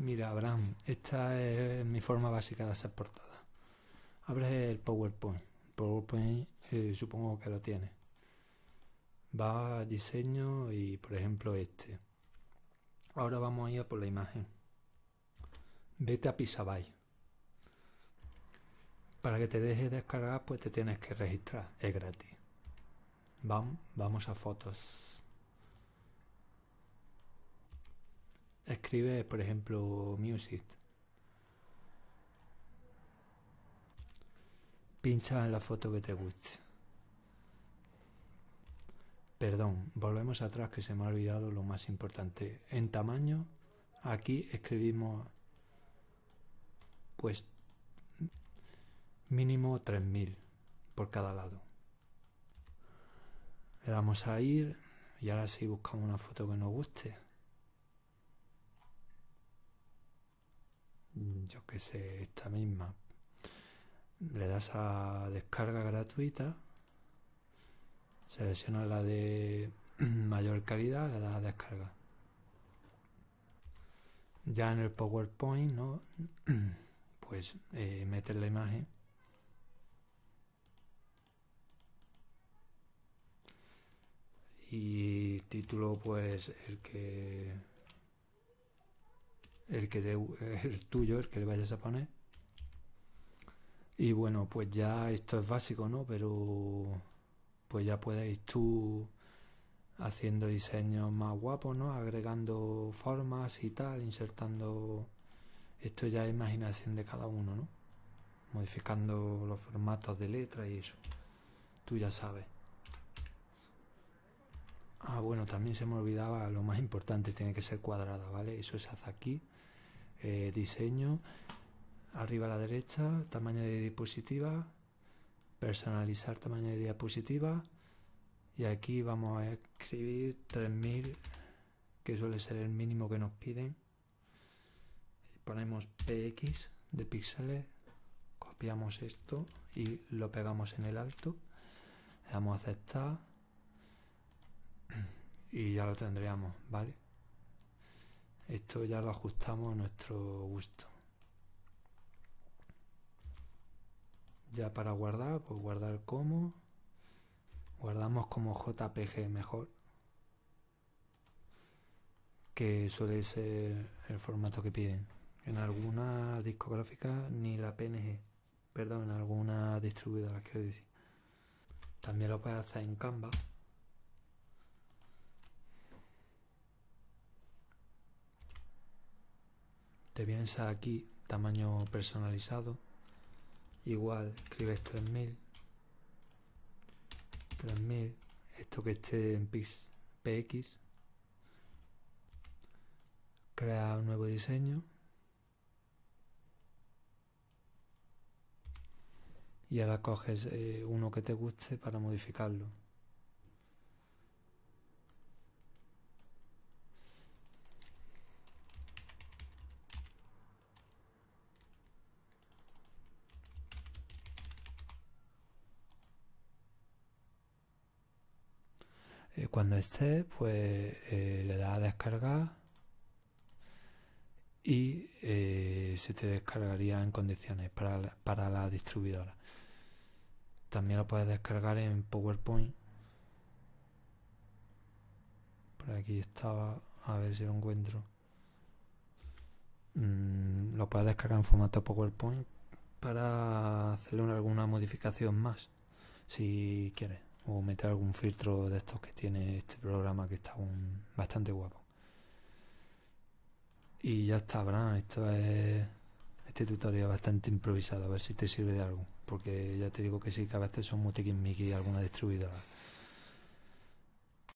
Mira, Abraham, esta es mi forma básica de hacer portada. Abres el PowerPoint. PowerPoint eh, supongo que lo tienes. Va a diseño y por ejemplo este. Ahora vamos a ir por la imagen. Vete a Pixabay. Para que te deje descargar, pues te tienes que registrar. Es gratis. vamos a fotos. Escribe, por ejemplo, music. Pincha en la foto que te guste. Perdón, volvemos atrás que se me ha olvidado lo más importante. En tamaño, aquí escribimos pues mínimo 3000 por cada lado. Le damos a ir y ahora sí buscamos una foto que nos guste. Mm. yo que sé, esta misma, le das a descarga gratuita, selecciona la de mayor calidad, le das a descarga. Ya en el PowerPoint, ¿no? pues eh, meter la imagen. Y título, pues el que el que de, el tuyo, el que le vayas a poner. Y bueno, pues ya esto es básico, ¿no? Pero pues ya ir tú haciendo diseños más guapos, ¿no? Agregando formas y tal, insertando... Esto ya es imaginación de cada uno, ¿no? Modificando los formatos de letra y eso. Tú ya sabes. Ah, bueno, también se me olvidaba, lo más importante tiene que ser cuadrada, ¿vale? Eso se hace aquí. Eh, diseño, arriba a la derecha, tamaño de diapositiva, personalizar tamaño de diapositiva. Y aquí vamos a escribir 3000, que suele ser el mínimo que nos piden. Ponemos px de píxeles, copiamos esto y lo pegamos en el alto. Le damos a aceptar y ya lo tendríamos, ¿vale? Esto ya lo ajustamos a nuestro gusto. Ya para guardar, pues guardar como. Guardamos como JPG mejor. Que suele ser el formato que piden. En algunas discográficas ni la PNG. Perdón, en algunas distribuidoras quiero decir. También lo puedes hacer en Canva. te vienes aquí tamaño personalizado igual escribes 3000 3000 esto que esté en px crea un nuevo diseño y ahora coges eh, uno que te guste para modificarlo Eh, cuando esté, pues eh, le da a descargar y eh, se te descargaría en condiciones para la, distribuidora. También lo puedes descargar en PowerPoint. Por aquí estaba, a ver si lo encuentro. Mm, lo puedes descargar en formato PowerPoint para hacerle alguna modificación más, si quieres o meter algún filtro de estos que tiene este programa que está un, bastante guapo. Y ya está, Bran, esto es este tutorial bastante improvisado, a ver si te sirve de algo, porque ya te digo que sí, que a veces son muy y algunas distribuidoras.